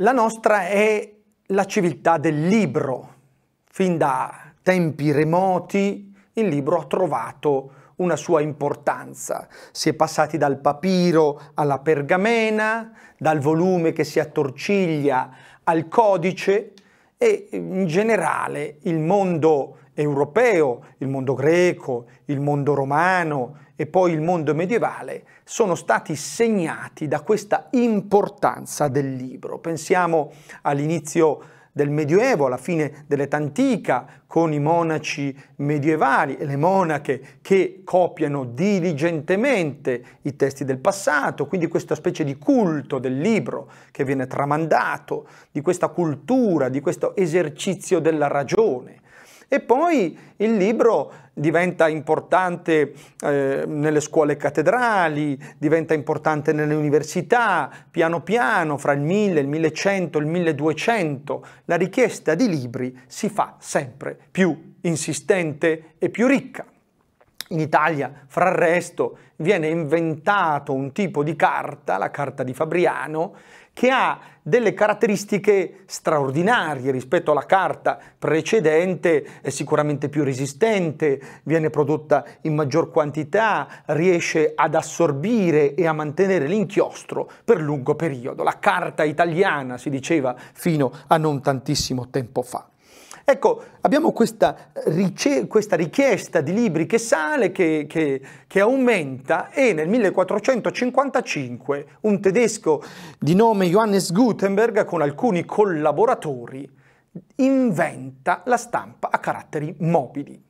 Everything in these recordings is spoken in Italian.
La nostra è la civiltà del libro. Fin da tempi remoti il libro ha trovato una sua importanza. Si è passati dal papiro alla pergamena, dal volume che si attorciglia al codice e in generale il mondo europeo, il mondo greco, il mondo romano e poi il mondo medievale sono stati segnati da questa importanza del libro. Pensiamo all'inizio del Medioevo, alla fine dell'età antica, con i monaci medievali e le monache che copiano diligentemente i testi del passato, quindi questa specie di culto del libro che viene tramandato, di questa cultura, di questo esercizio della ragione. E poi il libro diventa importante eh, nelle scuole cattedrali, diventa importante nelle università, piano piano, fra il 1000, il 1100, il 1200, la richiesta di libri si fa sempre più insistente e più ricca in Italia, fra il resto, viene inventato un tipo di carta, la carta di Fabriano, che ha delle caratteristiche straordinarie rispetto alla carta precedente, è sicuramente più resistente, viene prodotta in maggior quantità, riesce ad assorbire e a mantenere l'inchiostro per lungo periodo. La carta italiana si diceva fino a non tantissimo tempo fa. Ecco, abbiamo questa, questa richiesta di libri che sale, che, che, che aumenta e nel 1455 un tedesco di nome Johannes Gutenberg con alcuni collaboratori inventa la stampa a caratteri mobili.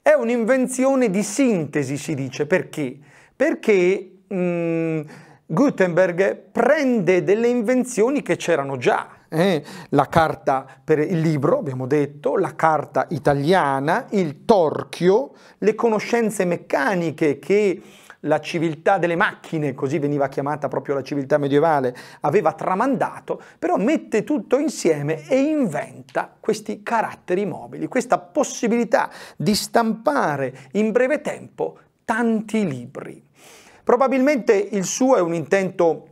È un'invenzione di sintesi, si dice, perché? Perché mh, mm, Gutenberg prende delle invenzioni che c'erano già, eh? la carta per il libro, abbiamo detto, la carta italiana, il torchio, le conoscenze meccaniche che la civiltà delle macchine, così veniva chiamata proprio la civiltà medievale, aveva tramandato, però mette tutto insieme e inventa questi caratteri mobili, questa possibilità di stampare in breve tempo tanti libri. Probabilmente il suo è un intento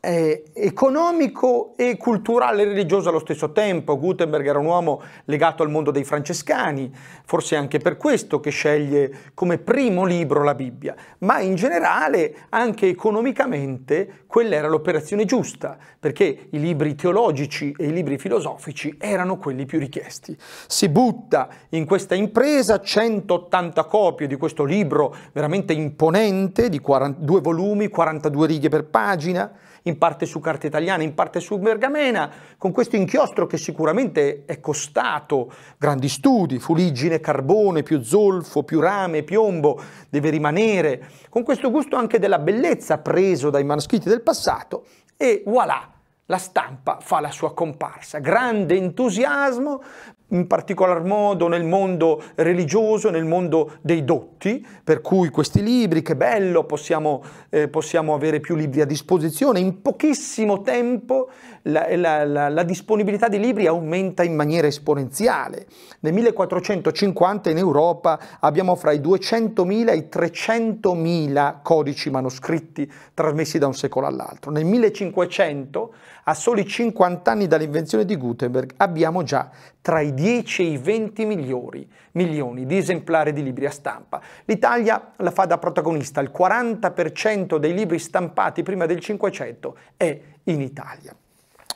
eh, economico e culturale e religioso allo stesso tempo. Gutenberg era un uomo legato al mondo dei francescani, forse anche per questo che sceglie come primo libro la Bibbia, ma in generale anche economicamente quella era l'operazione giusta, perché i libri teologici e i libri filosofici erano quelli più richiesti. Si butta in questa impresa 180 copie di questo libro veramente imponente, di 40, due volumi, 42 righe per pagina, in parte su carta italiana, in parte su bergamena, con questo inchiostro che sicuramente è costato grandi studi, fuliggine, carbone, più zolfo, più rame, piombo, deve rimanere, con questo gusto anche della bellezza preso dai manoscritti del passato e voilà, la stampa fa la sua comparsa. Grande entusiasmo in particolar modo nel mondo religioso, nel mondo dei dotti, per cui questi libri, che bello, possiamo, eh, possiamo avere più libri a disposizione, in pochissimo tempo la, eh, la, la, la disponibilità di libri aumenta in maniera esponenziale. Nel 1450 in Europa abbiamo fra i 200.000 e i 300.000 codici manoscritti trasmessi da un secolo all'altro. Nel 1500, a soli 50 anni dall'invenzione di Gutenberg, abbiamo già tra i 10 i 20 milioni, milioni di esemplari di libri a stampa. L'Italia la fa da protagonista, il 40% dei libri stampati prima del 500 è in Italia.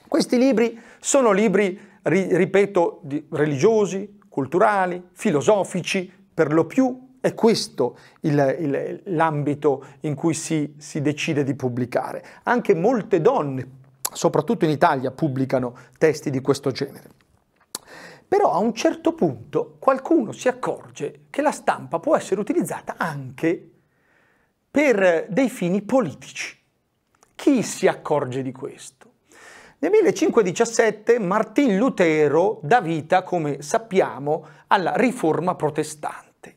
Questi libri sono libri, ripeto, religiosi, culturali, filosofici, per lo più è questo il, il, l'ambito in cui si, si, decide di pubblicare. Anche molte donne, soprattutto in Italia, pubblicano testi di questo genere. Però a un certo punto qualcuno si accorge che la stampa può essere utilizzata anche per dei fini politici. Chi si accorge di questo? Nel 1517 Martin Lutero dà vita, come sappiamo, alla riforma protestante.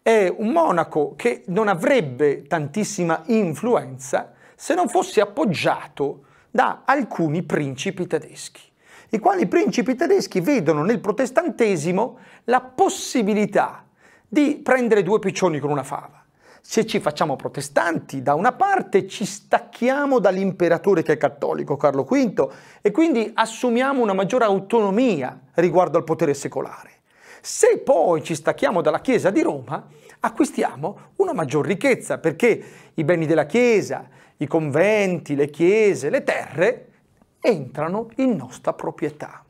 È un monaco che non avrebbe tantissima influenza se non fosse appoggiato da alcuni principi tedeschi i quali principi tedeschi vedono nel protestantesimo la possibilità di prendere due piccioni con una fava. Se ci facciamo protestanti da una parte ci stacchiamo dall'imperatore che è cattolico Carlo V e quindi assumiamo una maggiore autonomia riguardo al potere secolare. Se poi ci stacchiamo dalla Chiesa di Roma, acquistiamo una maggior ricchezza perché i beni della Chiesa, i conventi, le chiese, le terre entrano in nostra proprietà.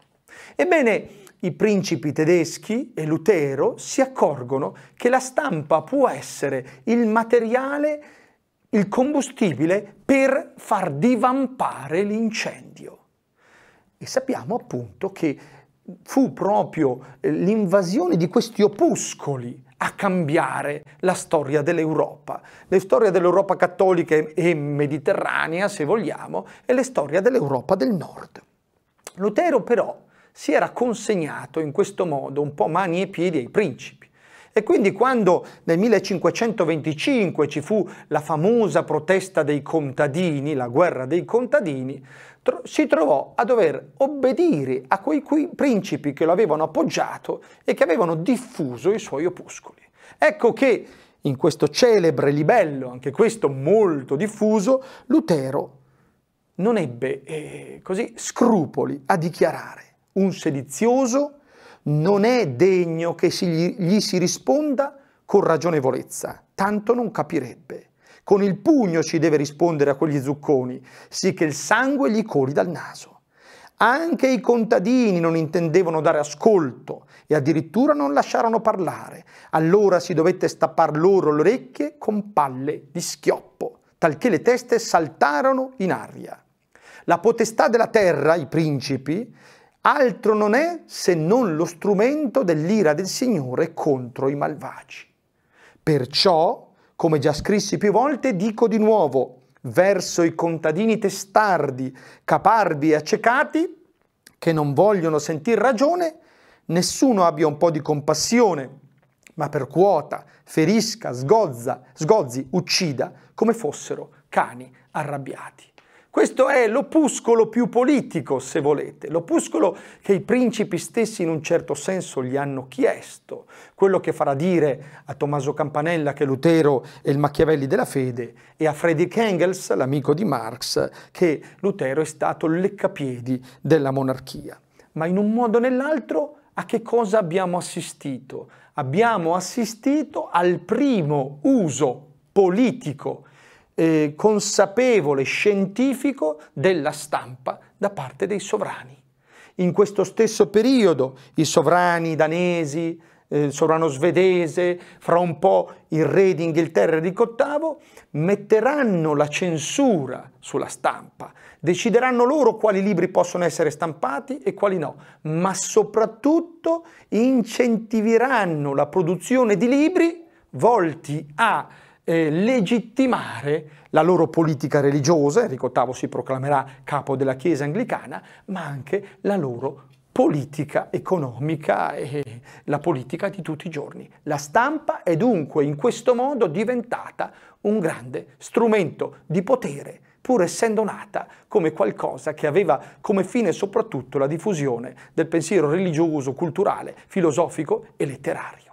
Ebbene, i principi tedeschi e Lutero si accorgono che la stampa può essere il materiale, il combustibile per far divampare l'incendio. E sappiamo appunto che fu proprio eh, l'invasione di questi opuscoli a cambiare la storia dell'Europa. La storia dell'Europa cattolica e mediterranea, se vogliamo, e la storia dell'Europa del Nord. Lutero però si era consegnato in questo modo un po' mani e piedi ai principi. E quindi quando nel 1525 ci fu la famosa protesta dei contadini, la guerra dei contadini, tro- si trovò a dover obbedire a quei principi che lo avevano appoggiato e che avevano diffuso i suoi opuscoli. Ecco che in questo celebre libello, anche questo molto diffuso, Lutero non ebbe eh, così scrupoli a dichiarare un sedizioso non è degno che si gli, gli si risponda con ragionevolezza, tanto non capirebbe con il pugno ci deve rispondere a quegli zucconi, sì che il sangue gli coli dal naso. Anche i contadini non intendevano dare ascolto e addirittura non lasciarono parlare. Allora si dovette stappar loro le orecchie con palle di schioppo, talché le teste saltarono in aria. La potestà della terra, i principi, altro non è se non lo strumento dell'ira del Signore contro i malvagi. Perciò come già scrissi più volte, dico di nuovo, verso i contadini testardi, caparbi e accecati, che non vogliono sentir ragione, nessuno abbia un po' di compassione, ma percuota, ferisca, sgozza, sgozzi, uccida, come fossero cani arrabbiati. Questo è l'opuscolo più politico, se volete, l'opuscolo che i principi stessi in un certo senso gli hanno chiesto, quello che farà dire a Tommaso Campanella che Lutero è il Machiavelli della fede e a Friedrich Engels, l'amico di Marx, che Lutero è stato il leccapiedi della monarchia. Ma in un modo o nell'altro a che cosa abbiamo assistito? Abbiamo assistito al primo uso politico eh, consapevole scientifico della stampa da parte dei sovrani. In questo stesso periodo i sovrani danesi, eh, il sovrano svedese, fra un po' il re d'Inghilterra Enrico VIII, metteranno la censura sulla stampa, decideranno loro quali libri possono essere stampati e quali no, ma soprattutto incentiviranno la produzione di libri volti a eh, legittimare la loro politica religiosa, Enrico VIII si proclamerà capo della Chiesa anglicana, ma anche la loro politica economica e la politica di tutti i giorni. La stampa è dunque in questo modo diventata un grande strumento di potere pur essendo nata come qualcosa che aveva come fine soprattutto la diffusione del pensiero religioso, culturale, filosofico e letterario.